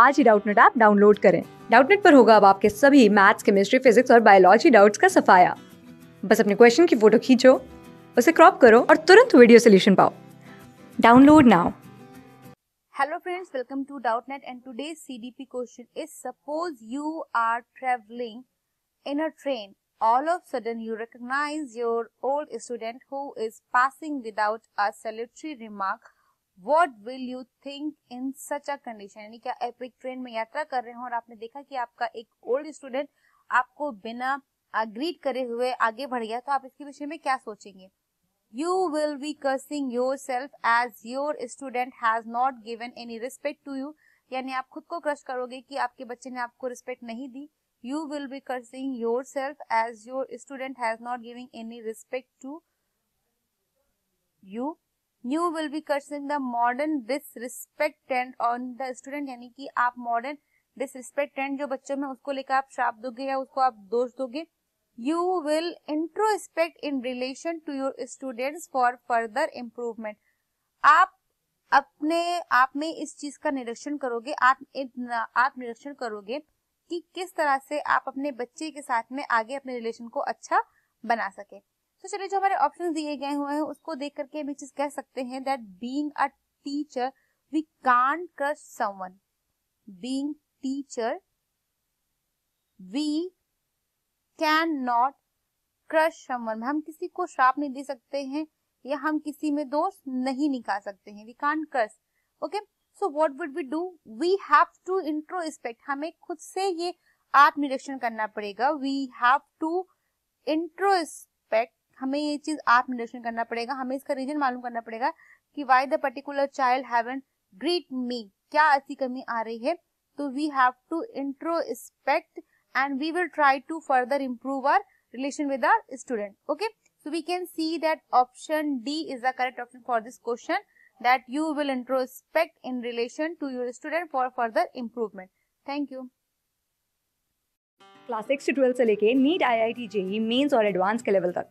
आज ही Doubtnut app download करें डाउटनेट पर होगा अब आपके सभी मैथ्स केमिस्ट्री फिजिक्स और बायोलॉजी डाउट्स का सफाया बस अपने क्वेश्चन की फोटो खींचो उसे क्रॉप करो और तुरंत वीडियो सोल्यूशन पाओ download now hello friends welcome to Doubtnut and today C D P question is suppose you are travelling in a train all of sudden you recognise your old student who is passing without a a remark what will you think in such a condition यानी क्या आप एक train में यात्रा कर रहे हो और आपने देखा कि आपका एक ओल्ड स्टूडेंट आपको बिना ग्रीट करे हुए आगे बढ़ गया तो आप इसके विषय में क्या सोचेंगे you will be cursing yourself as your student has not given any respect to you यानी आप खुद को क्रश करोगे कि आपके बच्चे ने आपको रिस्पेक्ट नहीं दी you will be cursing yourself as your student has not giving any respect to you you will be cursing the modern disrespect and on the student यानी कि आप मॉडर्न डिसरिस्पेक्ट एंड जो बच्चों में उसको लेकर आप श्राप दोगे या उसको आप दोष दोगे you will introspect in relation to your student for further improvement आप अपने आप में इस चीज का निरीक्षण करोगे आप आप निरीक्षण करोगे कि किस तरह से आप अपने बच्चे के साथ में आगे अपने रिलेशन को अच्छा बना सके तो चलिए जो हमारे ऑप्शन दिए गए हुए हैं उसको देख करके हम एक चीज कह सकते हैं that being a teacher we can crush someone being teacher we can not crush someone हम किसी को श्राप नहीं दे सकते हैं या हम किसी में दोष नहीं निकाल सकते हैं we can crush okay so what would we do we have to introspect हमें खुद से ये आत्मनिरीक्षण करना पड़ेगा वी हैव टू इंट्रोस्पेक्ट हमें ये चीज आप निरीक्षण करना पड़ेगा हमें इसका रीजन मालूम करना पड़ेगा कि why the particular child haven't greet me क्या ऐसी कमी आ रही है तो we have to introspect and we will try to further improve our relation with our student okay so we can see that option D is the correct option for this question that you will introspect in relation to your student for further improvement thank you class six से लेके NEET I I T JEE Mains और advance level लेवल तक